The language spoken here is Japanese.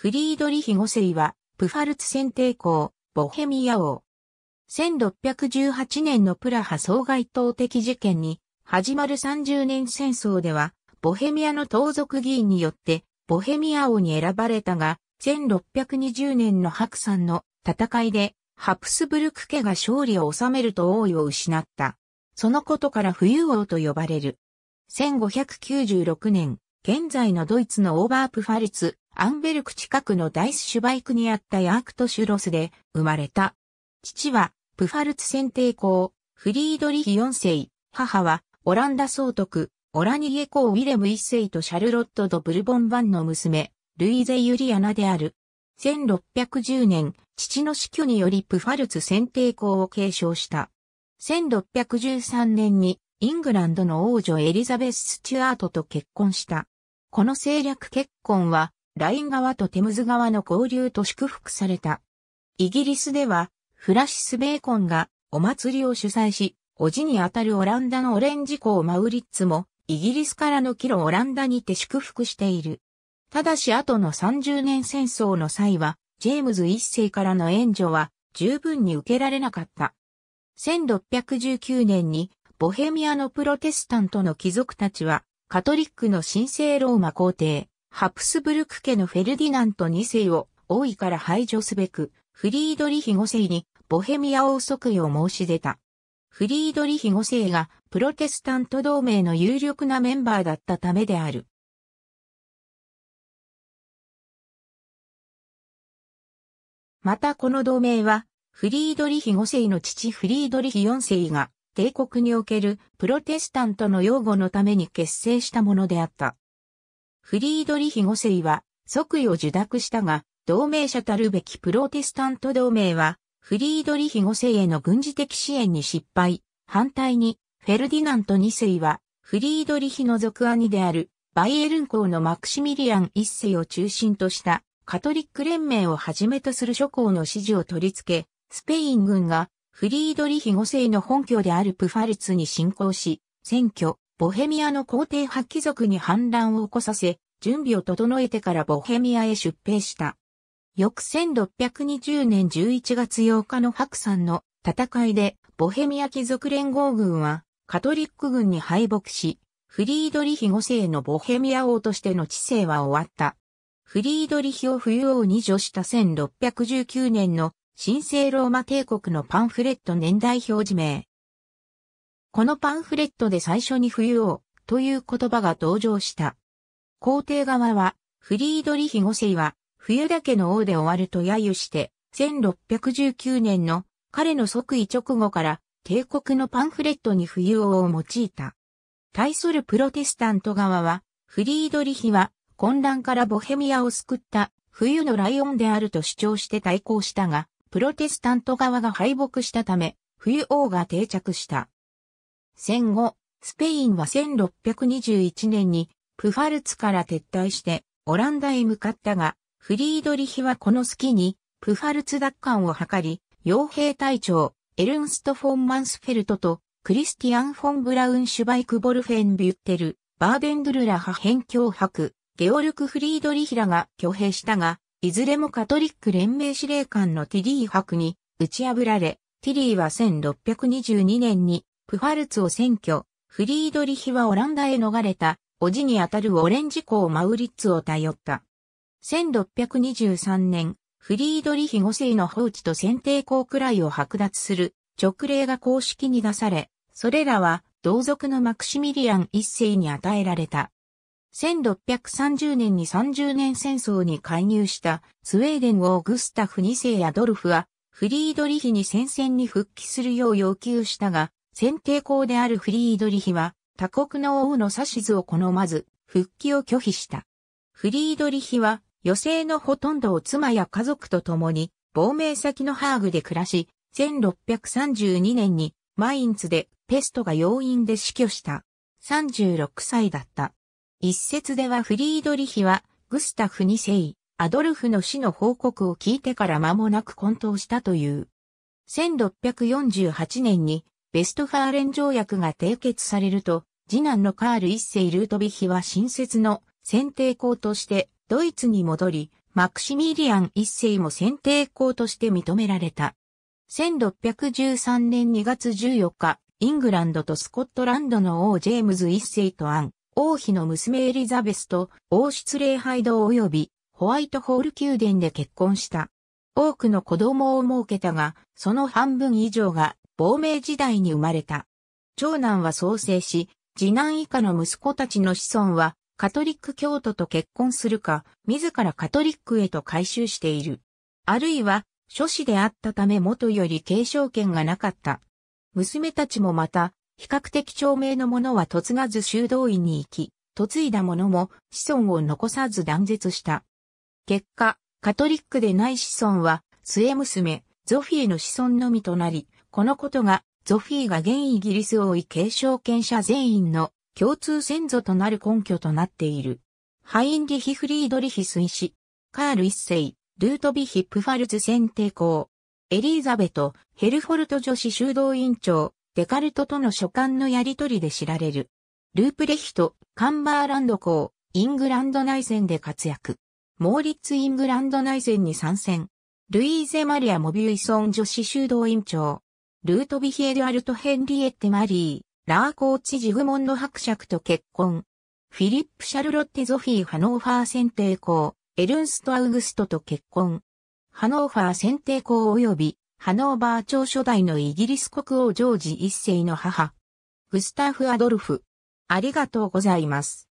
フリードリヒ5世は、プファルツ選定校、ボヘミア王。1618年のプラハ総外党的事件に、始まる30年戦争では、ボヘミアの盗賊議員によって、ボヘミア王に選ばれたが、1620年の白山の戦いで、ハプスブルク家が勝利を収めると王位を失った。そのことから冬王と呼ばれる。1596年、現在のドイツのオーバープファルツ、アンベルク近くのダイスシュバイクにあったヤークトシュロスで生まれた。父は、プファルツ選定公、フリードリヒ4世、母は、オランダ総督、オラニエ公ウィレム1世とシャルロット・ド・ブルボン・バンの娘、ルイゼ・ユリアナである。1610年、父の死去によりプファルツ選定公を継承した。1613年にイングランドの王女エリザベス・スチュアートと結婚した。この政略結婚は、ライン川とテムズ川の交流と祝福された。イギリスでは、フラシス・ベーコンがお祭りを主催し、おじにあたるオランダのオレンジ港マウリッツも、イギリスからの帰路オランダにて祝福している。ただし後の30年戦争の際は、ジェームズ一世からの援助は十分に受けられなかった。1619年にボヘミアのプロテスタントの貴族たちは、カトリックの神聖ローマ皇帝、ハプスブルク家のフェルディナント2世を王位から排除すべく、フリードリヒ5世にボヘミア王即位を申し出た。フリードリヒ5世がプロテスタント同盟の有力なメンバーだったためである。またこの同盟は、フリードリヒ5世の父フリードリヒ4世が帝国におけるプロテスタントの擁護のために結成したものであった。フリードリヒ5世は即位を受諾したが、同盟者たるべきプロテスタント同盟は、フリードリヒ5世への軍事的支援に失敗。反対に、フェルディナント2世は、フリードリヒの族兄である、バイエルン公のマクシミリアン1世を中心とした、カトリック連盟をはじめとする諸侯の支持を取り付け、スペイン軍がフリードリヒ5世の本拠であるプファルツに侵攻し、選挙、ボヘミアの皇帝派貴族に反乱を起こさせ、準備を整えてからボヘミアへ出兵した。翌1620年11月8日の白山の戦いで、ボヘミア貴族連合軍は、カトリック軍に敗北し、フリードリヒ5世のボヘミア王としての治世は終わった。フリードリヒを冬王に除した1619年の神聖ローマ帝国のパンフレット年代表示名。このパンフレットで最初に冬王という言葉が登場した。皇帝側は、フリードリヒ五世は、冬だけの王で終わると揶揄して、1619年の彼の即位直後から帝国のパンフレットに冬王を用いた。対するプロテスタント側は、フリードリヒは混乱からボヘミアを救った冬のライオンであると主張して対抗したが、プロテスタント側が敗北したため、冬王が定着した。戦後、スペインは1621年にプファルツから撤退してオランダへ向かったが、フリードリヒはこの隙にプファルツ奪還を図り、傭兵隊長エルンスト・フォン・マンスフェルトとクリスティアン・フォン・ブラウン・シュバイク・ボルフェン・ビュッテル、バーデンドゥルラ派編教伯、ゲオルク・フリードリヒらが挙兵したが、いずれもカトリック連盟司令官のティリー博に打ち破られ、ティリーは1622年にプファルツを占拠、フリードリヒはオランダへ逃れた、おじにあたるオレンジ公マウリッツを頼った。1623年、フリードリヒ5世の放置と選定校くらいを剥奪する直令が公式に出され、それらは同族のマクシミリアン1世に与えられた。1630年に30年戦争に介入したスウェーデン王グスタフ2世やドルフはフリードリヒに戦線に復帰するよう要求したが、選定校であるフリードリヒは他国の王の指図を好まず復帰を拒否した。フリードリヒは余生のほとんどを妻や家族と共に亡命先のハーグで暮らし、1632年にマインツでペストが要因で死去した。36歳だった。一説ではフリードリヒは、グスタフ2世、アドルフの死の報告を聞いてから間もなく混沌したという。1648年に、ベストファーレン条約が締結されると、次男のカール一世ルートビヒは新設の選定校としてドイツに戻り、マクシミリアン一世も選定校として認められた。1613年2月14日、イングランドとスコットランドの王ジェームズ一世とアン、王妃の娘エリザベスと王室礼拝堂及びホワイトホール宮殿で結婚した。多くの子供を設けたが、その半分以上が亡命時代に生まれた。長男は創生し、次男以下の息子たちの子孫はカトリック教徒と結婚するか、自らカトリックへと改宗している。あるいは、諸子であったため元より継承権がなかった。娘たちもまた、比較的長命の者は嫁がず修道院に行き、嫁いだ者も子孫を残さず断絶した。結果、カトリックでない子孫は、末娘、ゾフィーの子孫のみとなり、このことが、ゾフィーが現イギリス王位継承権者全員の共通先祖となる根拠となっている。ハインリヒ・フリードリヒ推し、カール一世、ルートビヒ・プファルズ選定校、エリーザベト、ヘルフォルト女子修道院長、デカルトとの書簡のやり取りで知られる。ループレヒト、カンバーランド校、イングランド内戦で活躍。モーリッツ・イングランド内戦に参戦。ルイーゼ・マリア・モビュイソン女子修道院長。ルートビヒエル・アルト・ヘンリエッテ・マリー、ラーコーチ・ジグモンド伯爵と結婚。フィリップ・シャルロッテ・ゾフィー・ハノーファー選定校、エルンスト・アウグストと結婚。ハノーファー選定校及びハノーバー朝初代のイギリス国王ジョージ一世の母、グスタフ・アドルフ。ありがとうございます。